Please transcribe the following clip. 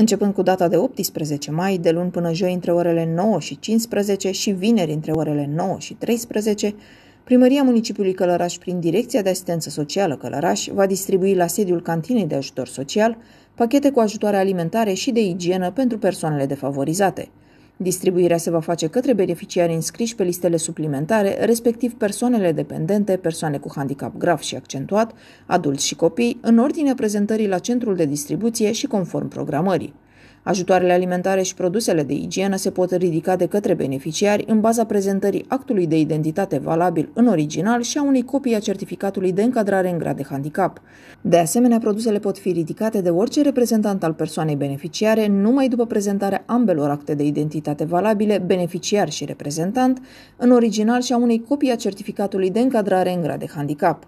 începând cu data de 18 mai, de luni până joi între orele 9 și 15 și vineri între orele 9 și 13, Primăria Municipiului Călăraș, prin Direcția de Asistență Socială Călăraș, va distribui la sediul cantinei de ajutor social pachete cu ajutoare alimentare și de igienă pentru persoanele defavorizate – Distribuirea se va face către beneficiari înscriși pe listele suplimentare, respectiv persoanele dependente, persoane cu handicap grav și accentuat, adulți și copii, în ordinea prezentării la centrul de distribuție și conform programării. Ajutoarele alimentare și produsele de igienă se pot ridica de către beneficiari în baza prezentării actului de identitate valabil în original și a unei copii a certificatului de încadrare în grad de handicap. De asemenea, produsele pot fi ridicate de orice reprezentant al persoanei beneficiare numai după prezentarea ambelor acte de identitate valabile, beneficiar și reprezentant, în original și a unei copii a certificatului de încadrare în grad de handicap.